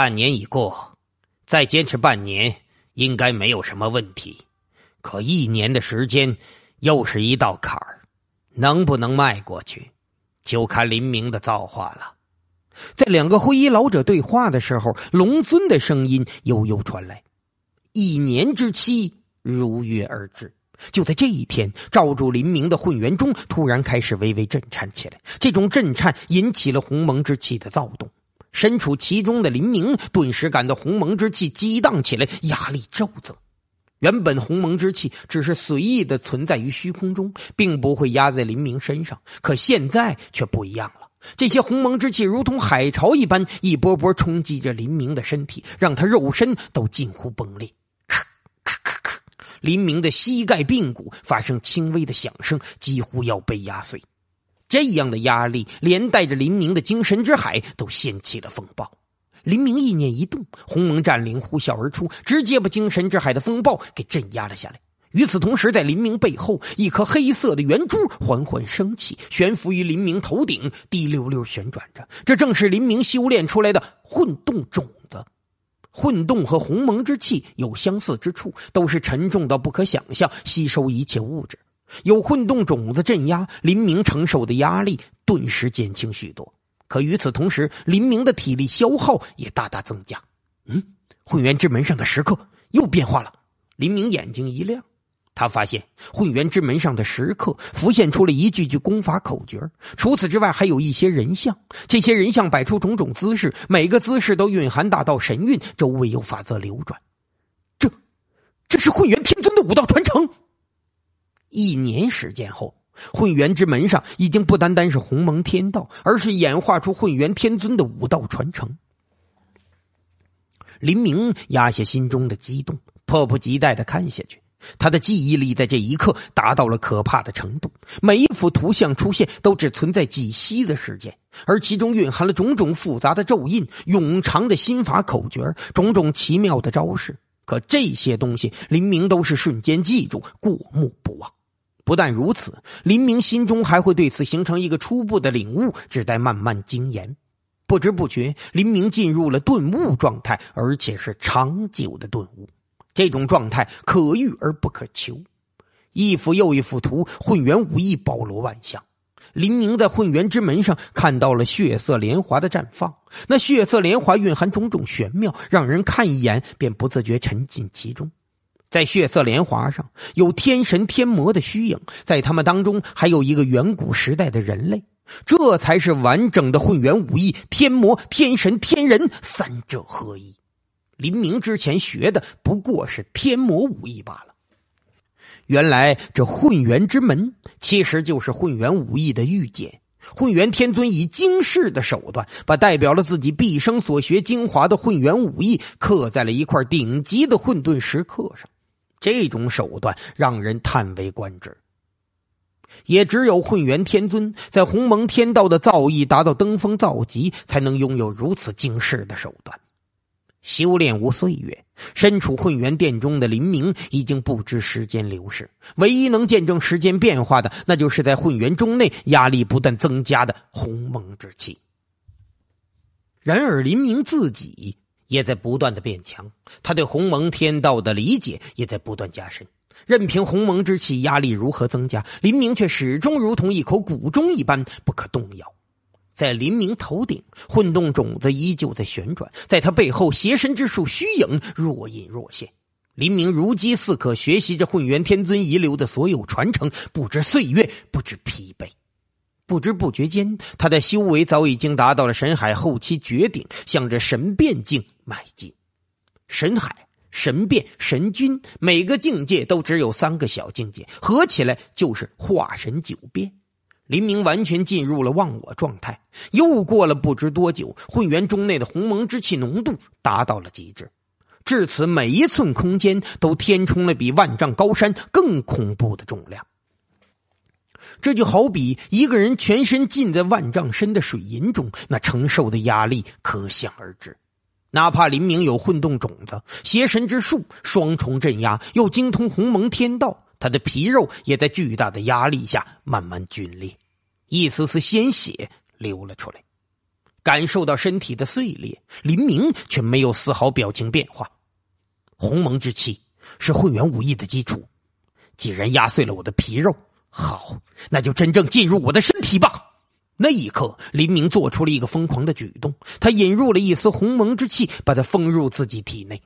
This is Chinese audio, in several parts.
半年已过，再坚持半年应该没有什么问题。可一年的时间又是一道坎儿，能不能迈过去，就看林明的造化了。在两个灰衣老者对话的时候，龙尊的声音悠悠传来：“一年之期如约而至。”就在这一天，罩住林明的混元钟突然开始微微震颤起来，这种震颤引起了鸿蒙之气的躁动。身处其中的林明顿时感到鸿蒙之气激荡起来，压力骤增。原本鸿蒙之气只是随意的存在于虚空中，并不会压在林明身上，可现在却不一样了。这些鸿蒙之气如同海潮一般，一波波冲击着林明的身体，让他肉身都近乎崩裂。咔咔咔咔，林明的膝盖髌骨发生轻微的响声，几乎要被压碎。这样的压力，连带着林明的精神之海都掀起了风暴。林明意念一动，鸿蒙战灵呼啸而出，直接把精神之海的风暴给镇压了下来。与此同时，在林明背后，一颗黑色的圆珠缓缓升起，悬浮于林明头顶，滴溜溜旋转着。这正是林明修炼出来的混动种子。混动和鸿蒙之气有相似之处，都是沉重到不可想象，吸收一切物质。有混动种子镇压，林明承受的压力顿时减轻许多。可与此同时，林明的体力消耗也大大增加。嗯，混元之门上的石刻又变化了。林明眼睛一亮，他发现混元之门上的石刻浮现出了一句句功法口诀。除此之外，还有一些人像，这些人像摆出种种姿势，每个姿势都蕴含大道神韵，周围有法则流转。这，这是混元天尊的武道传承。一年时间后，混元之门上已经不单单是鸿蒙天道，而是演化出混元天尊的武道传承。林明压下心中的激动，迫不及待的看下去。他的记忆力在这一刻达到了可怕的程度，每一幅图像出现都只存在几息的时间，而其中蕴含了种种复杂的咒印、永长的心法口诀、种种奇妙的招式。可这些东西，林明都是瞬间记住，过目不忘。不但如此，林明心中还会对此形成一个初步的领悟，只待慢慢精研。不知不觉，林明进入了顿悟状态，而且是长久的顿悟。这种状态可遇而不可求。一幅又一幅图，混元武艺包罗万象。林明在混元之门上看到了血色莲华的绽放，那血色莲华蕴含种种玄妙，让人看一眼便不自觉沉浸其中。在血色莲华上有天神、天魔的虚影，在他们当中还有一个远古时代的人类，这才是完整的混元武艺。天魔、天神、天人三者合一。林明之前学的不过是天魔武艺罢了。原来这混元之门其实就是混元武艺的御剑。混元天尊以惊世的手段，把代表了自己毕生所学精华的混元武艺刻在了一块顶级的混沌石刻上。这种手段让人叹为观止。也只有混元天尊在鸿蒙天道的造诣达到登峰造极，才能拥有如此惊世的手段。修炼无岁月，身处混元殿中的林明已经不知时间流逝。唯一能见证时间变化的，那就是在混元中内压力不断增加的鸿蒙之气。然而，林明自己。也在不断的变强，他对鸿蒙天道的理解也在不断加深。任凭鸿蒙之气压力如何增加，林明却始终如同一口古钟一般不可动摇。在林明头顶，混动种子依旧在旋转；在他背后，邪神之术虚影若隐若现。林明如饥似渴学习着混元天尊遗留的所有传承，不知岁月，不知疲惫。不知不觉间，他的修为早已经达到了神海后期绝顶，向着神变境。迈进，神海、神变、神君，每个境界都只有三个小境界，合起来就是化神九变。林明完全进入了忘我状态。又过了不知多久，混元中内的鸿蒙之气浓度达到了极致，至此每一寸空间都填充了比万丈高山更恐怖的重量。这就好比一个人全身浸在万丈深的水银中，那承受的压力可想而知。哪怕林明有混动种子、邪神之术双重镇压，又精通鸿蒙天道，他的皮肉也在巨大的压力下慢慢皲裂，一丝丝鲜血流了出来。感受到身体的碎裂，林明却没有丝毫表情变化。鸿蒙之气是混元武艺的基础，既然压碎了我的皮肉，好，那就真正进入我的身体吧。那一刻，林明做出了一个疯狂的举动。他引入了一丝鸿蒙之气，把它封入自己体内。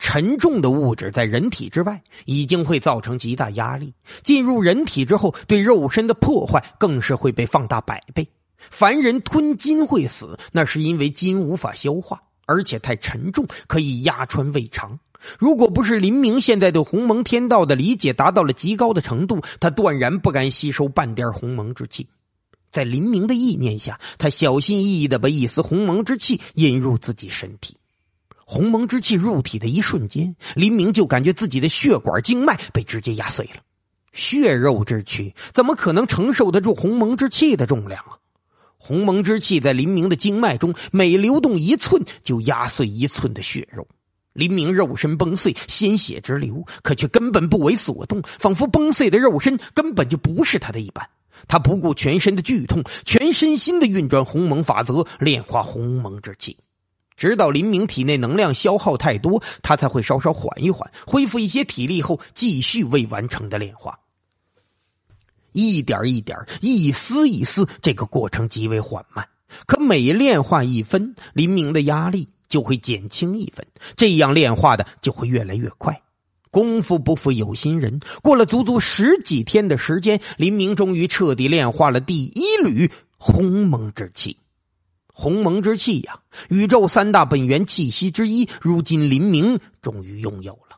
沉重的物质在人体之外已经会造成极大压力，进入人体之后，对肉身的破坏更是会被放大百倍。凡人吞金会死，那是因为金无法消化，而且太沉重，可以压穿胃肠。如果不是林明现在对鸿蒙天道的理解达到了极高的程度，他断然不敢吸收半点鸿蒙之气。在林明的意念下，他小心翼翼的把一丝鸿蒙之气引入自己身体。鸿蒙之气入体的一瞬间，林明就感觉自己的血管经脉被直接压碎了。血肉之躯怎么可能承受得住鸿蒙之气的重量啊？鸿蒙之气在林明的经脉中每流动一寸，就压碎一寸的血肉。林明肉身崩碎，鲜血直流，可却根本不为所动，仿佛崩碎的肉身根本就不是他的一般。他不顾全身的剧痛，全身心的运转鸿蒙法则，炼化鸿蒙之气，直到林明体内能量消耗太多，他才会稍稍缓一缓，恢复一些体力后，继续未完成的炼化。一点一点，一丝一丝，这个过程极为缓慢，可每炼化一分，林明的压力就会减轻一分，这样炼化的就会越来越快。功夫不负有心人，过了足足十几天的时间，林明终于彻底炼化了第一缕鸿蒙之气。鸿蒙之气呀，宇宙三大本源气息之一，如今林明终于拥有了。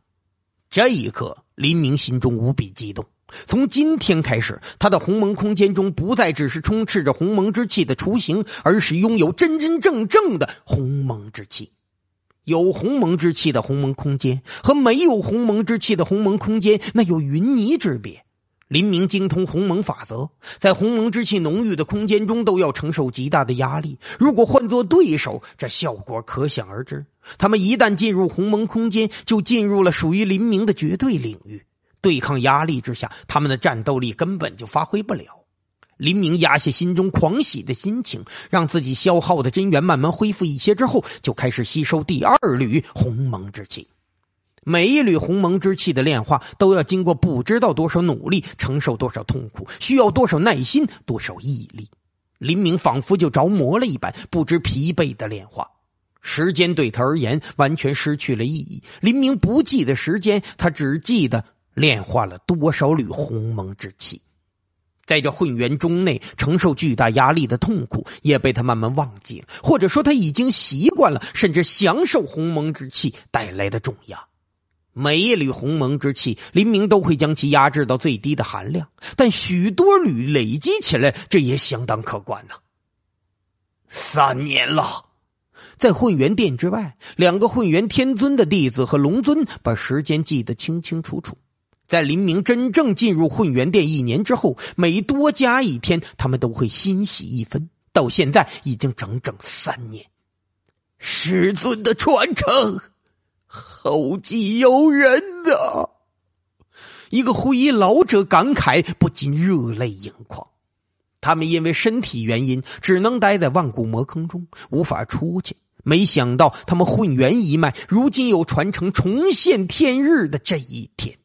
这一刻，林明心中无比激动。从今天开始，他的鸿蒙空间中不再只是充斥着鸿蒙之气的雏形，而是拥有真真正正的鸿蒙之气。有鸿蒙之气的鸿蒙空间和没有鸿蒙之气的鸿蒙空间，那有云泥之别。林明精通鸿蒙法则，在鸿蒙之气浓郁的空间中都要承受极大的压力。如果换做对手，这效果可想而知。他们一旦进入鸿蒙空间，就进入了属于林明的绝对领域。对抗压力之下，他们的战斗力根本就发挥不了。林明压下心中狂喜的心情，让自己消耗的真元慢慢恢复一些之后，就开始吸收第二缕鸿蒙之气。每一缕鸿蒙之气的炼化，都要经过不知道多少努力，承受多少痛苦，需要多少耐心，多少毅力。林明仿佛就着魔了一般，不知疲惫的炼化。时间对他而言完全失去了意义。林明不记得时间，他只记得炼化了多少缕鸿蒙之气。在这混元钟内承受巨大压力的痛苦也被他慢慢忘记了，或者说他已经习惯了，甚至享受鸿蒙之气带来的重压。每一缕鸿蒙之气，林明都会将其压制到最低的含量，但许多缕累积起来，这也相当可观呐。三年了，在混元殿之外，两个混元天尊的弟子和龙尊把时间记得清清楚楚。在林明真正进入混元殿一年之后，每多加一天，他们都会欣喜一分。到现在已经整整三年，师尊的传承，后继有人呐！一个灰衣老者感慨，不禁热泪盈眶。他们因为身体原因，只能待在万古魔坑中，无法出去。没想到，他们混元一脉如今有传承重现天日的这一天。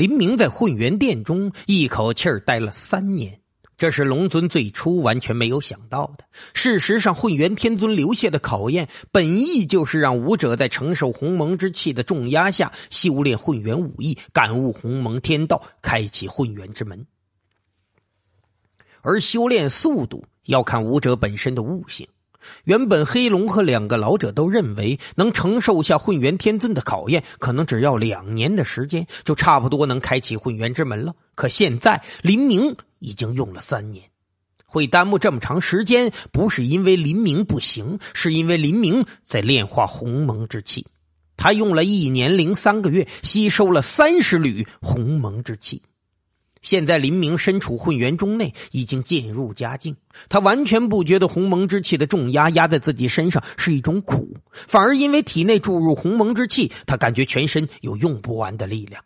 林明在混元殿中一口气儿待了三年，这是龙尊最初完全没有想到的。事实上，混元天尊留下的考验，本意就是让武者在承受鸿蒙之气的重压下，修炼混元武艺，感悟鸿蒙天道，开启混元之门。而修炼速度要看武者本身的悟性。原本黑龙和两个老者都认为能承受下混元天尊的考验，可能只要两年的时间就差不多能开启混元之门了。可现在林明已经用了三年，会耽误这么长时间，不是因为林明不行，是因为林明在炼化鸿蒙之气。他用了一年零三个月，吸收了三十缕鸿蒙之气。现在林明身处混元中内，已经渐入佳境。他完全不觉得鸿蒙之气的重压压在自己身上是一种苦，反而因为体内注入鸿蒙之气，他感觉全身有用不完的力量。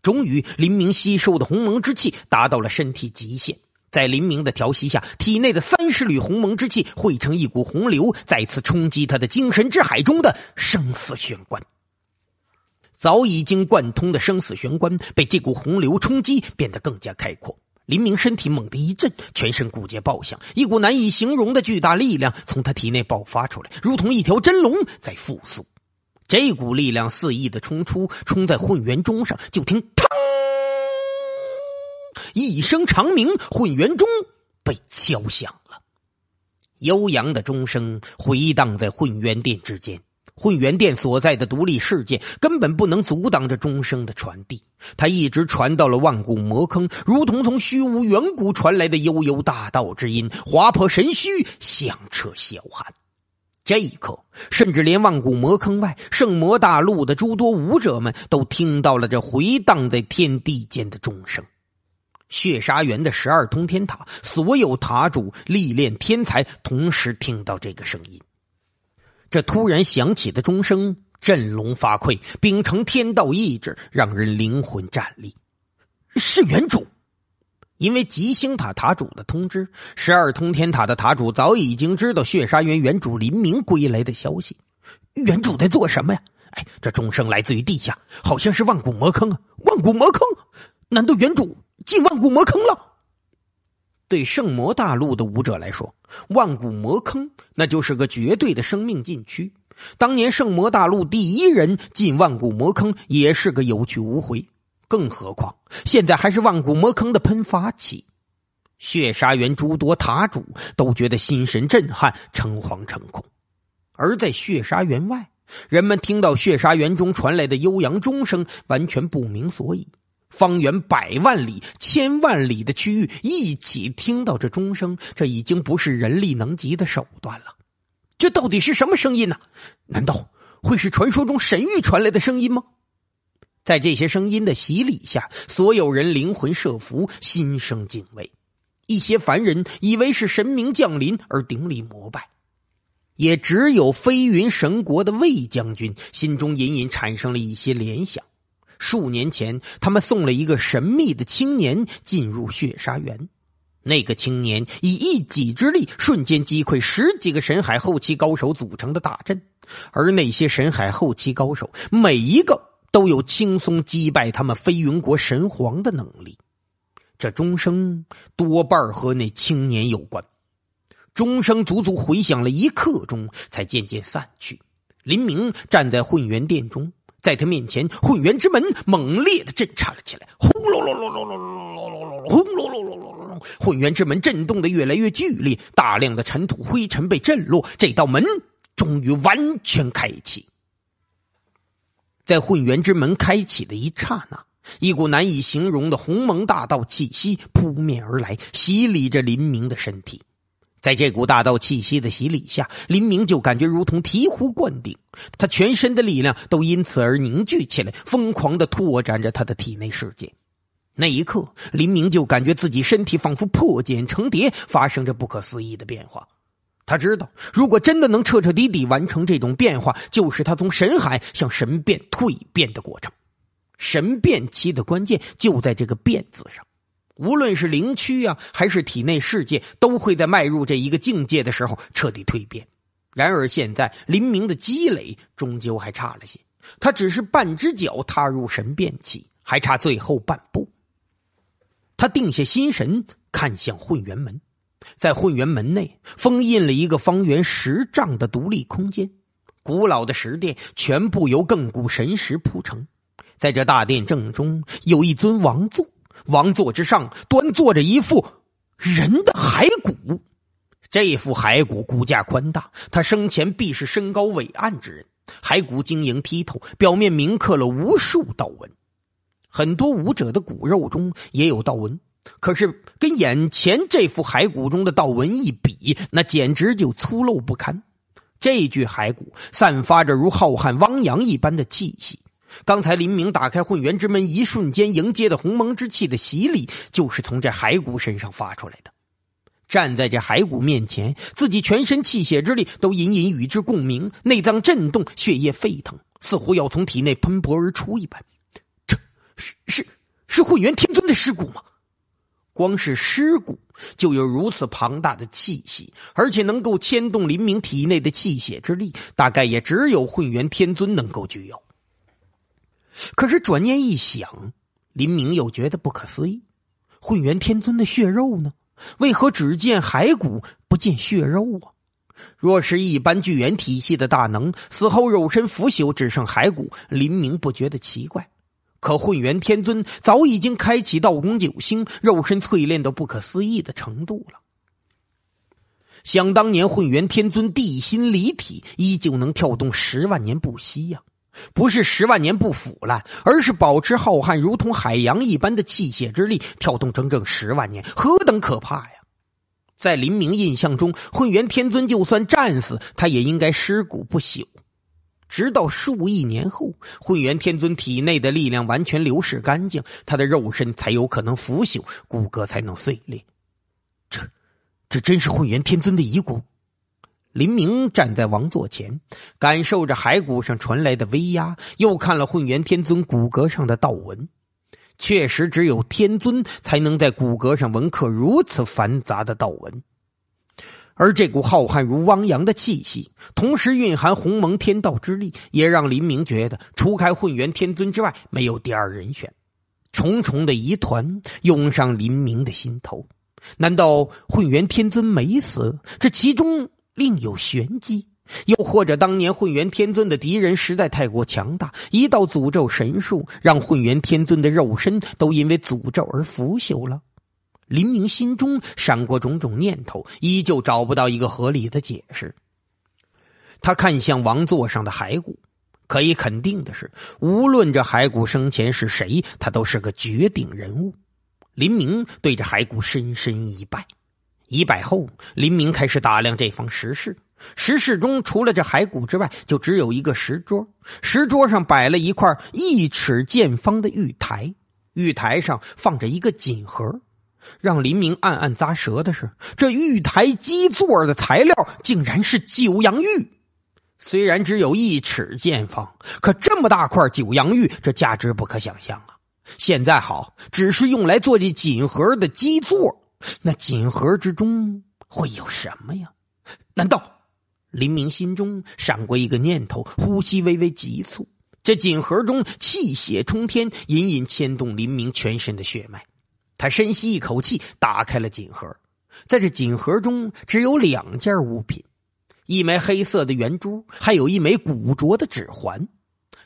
终于，林明吸收的鸿蒙之气达到了身体极限，在林明的调息下，体内的三十缕鸿蒙之气汇成一股洪流，再次冲击他的精神之海中的生死玄关。早已经贯通的生死玄关被这股洪流冲击，变得更加开阔。林明身体猛地一震，全身骨节爆响，一股难以形容的巨大力量从他体内爆发出来，如同一条真龙在复苏。这股力量肆意的冲出，冲在混元钟上，就听“嘡”一声长鸣，混元钟被敲响了。悠扬的钟声回荡在混元殿之间。混元殿所在的独立世界根本不能阻挡这钟声的传递，它一直传到了万古魔坑，如同从虚无远古传来的悠悠大道之音，划破神虚，响彻霄汉。这一刻，甚至连万古魔坑外圣魔大陆的诸多武者们都听到了这回荡在天地间的钟声。血杀园的十二通天塔，所有塔主、历练天才同时听到这个声音。这突然响起的钟声振聋发聩，秉承天道意志，让人灵魂战栗。是原主，因为极星塔塔主的通知，十二通天塔的塔主早已经知道血杀渊原主林明归来的消息。原主在做什么呀？哎，这钟声来自于地下，好像是万古魔坑啊！万古魔坑，难道原主进万古魔坑了？对圣魔大陆的武者来说，万古魔坑那就是个绝对的生命禁区。当年圣魔大陆第一人进万古魔坑也是个有去无回，更何况现在还是万古魔坑的喷发期。血杀园诸多塔主都觉得心神震撼，诚惶诚恐。而在血杀园外，人们听到血杀园中传来的悠扬钟声，完全不明所以。方圆百万里、千万里的区域一起听到这钟声，这已经不是人力能及的手段了。这到底是什么声音呢？难道会是传说中神域传来的声音吗？在这些声音的洗礼下，所有人灵魂设伏，心生敬畏。一些凡人以为是神明降临而顶礼膜拜，也只有飞云神国的魏将军心中隐隐产生了一些联想。数年前，他们送了一个神秘的青年进入血沙园。那个青年以一己之力瞬间击溃十几个神海后期高手组成的大阵，而那些神海后期高手每一个都有轻松击败他们飞云国神皇的能力。这钟声多半和那青年有关。钟声足足回响了一刻钟，才渐渐散去。林明站在混元殿中。在他面前，混元之门猛烈的震颤了起来，轰隆隆隆隆隆隆隆隆，隆隆隆隆隆隆隆，混元之门震动的越来越剧烈，大量的尘土灰尘被震落，这道门终于完全开启。在混元之门开启的一刹那，一股难以形容的鸿蒙大道气息扑面而来，洗礼着林明的身体。在这股大道气息的洗礼下，林明就感觉如同醍醐灌顶，他全身的力量都因此而凝聚起来，疯狂的拓展着他的体内世界。那一刻，林明就感觉自己身体仿佛破茧成蝶，发生着不可思议的变化。他知道，如果真的能彻彻底底完成这种变化，就是他从神海向神变蜕变的过程。神变期的关键就在这个“变”字上。无论是灵区啊，还是体内世界，都会在迈入这一个境界的时候彻底蜕变。然而，现在林明的积累终究还差了些，他只是半只脚踏入神变期，还差最后半步。他定下心神，看向混元门，在混元门内封印了一个方圆十丈的独立空间，古老的石殿全部由亘古神石铺成，在这大殿正中有一尊王座。王座之上，端坐着一副人的骸骨。这副骸骨骨架宽大，他生前必是身高伟岸之人。骸骨晶莹剔透，表面铭刻了无数道纹。很多武者的骨肉中也有道纹，可是跟眼前这副骸骨中的道纹一比，那简直就粗陋不堪。这具骸骨散发着如浩瀚汪洋一般的气息。刚才林明打开混元之门一瞬间迎接的鸿蒙之气的洗礼，就是从这骸骨身上发出来的。站在这骸骨面前，自己全身气血之力都隐隐与之共鸣，内脏震动，血液沸腾，似乎要从体内喷薄而出一般。这是是是混元天尊的尸骨吗？光是尸骨就有如此庞大的气息，而且能够牵动林明体内的气血之力，大概也只有混元天尊能够具有。可是转念一想，林明又觉得不可思议：混元天尊的血肉呢？为何只见骸骨不见血肉啊？若是一般巨猿体系的大能，死后肉身腐朽，只剩骸骨，林明不觉得奇怪。可混元天尊早已经开启道功九星，肉身淬炼到不可思议的程度了。想当年，混元天尊地心离体，依旧能跳动十万年不息呀。不是十万年不腐烂，而是保持浩瀚如同海洋一般的气血之力跳动整整十万年，何等可怕呀！在林明印象中，混元天尊就算战死，他也应该尸骨不朽，直到数亿年后，混元天尊体内的力量完全流逝干净，他的肉身才有可能腐朽，骨骼才能碎裂。这，这真是混元天尊的遗骨？林明站在王座前，感受着骸骨上传来的威压，又看了混元天尊骨骼上的道纹，确实只有天尊才能在骨骼上纹刻如此繁杂的道纹。而这股浩瀚如汪洋的气息，同时蕴含鸿蒙天道之力，也让林明觉得，除开混元天尊之外，没有第二人选。重重的疑团涌上林明的心头，难道混元天尊没死？这其中……另有玄机，又或者当年混元天尊的敌人实在太过强大，一道诅咒神术让混元天尊的肉身都因为诅咒而腐朽了。林明心中闪过种种念头，依旧找不到一个合理的解释。他看向王座上的骸骨，可以肯定的是，无论这骸骨生前是谁，他都是个绝顶人物。林明对着骸骨深深一拜。一摆后，林明开始打量这方石室。石室中除了这骸骨之外，就只有一个石桌。石桌上摆了一块一尺见方的玉台，玉台上放着一个锦盒。让林明暗暗咂舌的是，这玉台基座的材料竟然是九阳玉。虽然只有一尺见方，可这么大块九阳玉，这价值不可想象啊！现在好，只是用来做这锦盒的基座。那锦盒之中会有什么呀？难道林明心中闪过一个念头，呼吸微微急促。这锦盒中气血冲天，隐隐牵动林明全身的血脉。他深吸一口气，打开了锦盒。在这锦盒中，只有两件物品：一枚黑色的圆珠，还有一枚古拙的指环。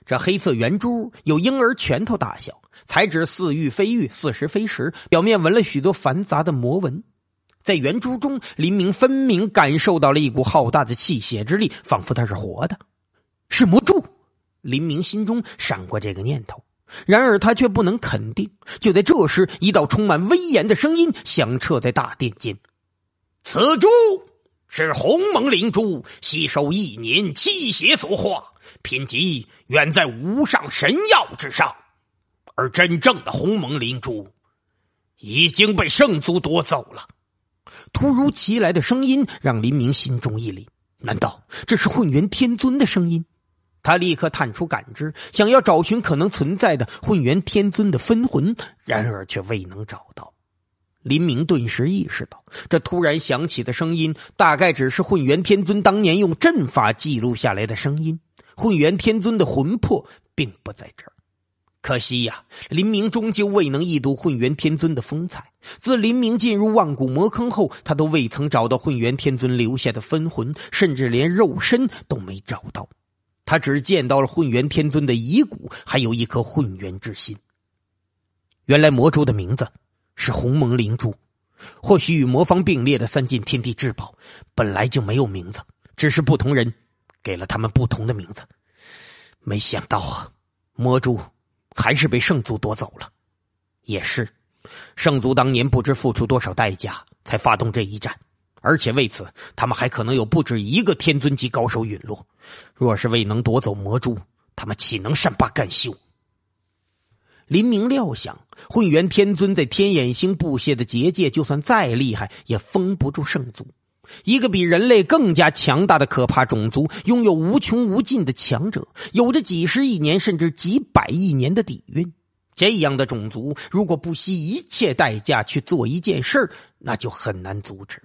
这黑色圆珠有婴儿拳头大小。材质似玉非玉，似石非石，表面纹了许多繁杂的魔纹。在圆珠中，林明分明感受到了一股浩大的气血之力，仿佛他是活的。是魔珠！林明心中闪过这个念头，然而他却不能肯定。就在这时，一道充满威严的声音响彻在大殿间：“此珠是鸿蒙灵珠，吸收一年气血所化，品级远在无上神药之上。”而真正的鸿蒙灵珠已经被圣族夺走了。突如其来的声音让林明心中一凛，难道这是混元天尊的声音？他立刻探出感知，想要找寻可能存在的混元天尊的分魂，然而却未能找到。林明顿时意识到，这突然响起的声音大概只是混元天尊当年用阵法记录下来的声音。混元天尊的魂魄并不在这儿。可惜呀，林明终究未能一睹混元天尊的风采。自林明进入万古魔坑后，他都未曾找到混元天尊留下的分魂，甚至连肉身都没找到。他只见到了混元天尊的遗骨，还有一颗混元之心。原来魔珠的名字是鸿蒙灵珠，或许与魔方并列的三件天地至宝本来就没有名字，只是不同人给了他们不同的名字。没想到啊，魔珠。还是被圣族夺走了，也是，圣族当年不知付出多少代价才发动这一战，而且为此他们还可能有不止一个天尊级高手陨落。若是未能夺走魔珠，他们岂能善罢甘休？林明料想，混元天尊在天眼星布下的结界，就算再厉害，也封不住圣族。一个比人类更加强大的可怕种族，拥有无穷无尽的强者，有着几十亿年甚至几百亿年的底蕴。这样的种族，如果不惜一切代价去做一件事，那就很难阻止。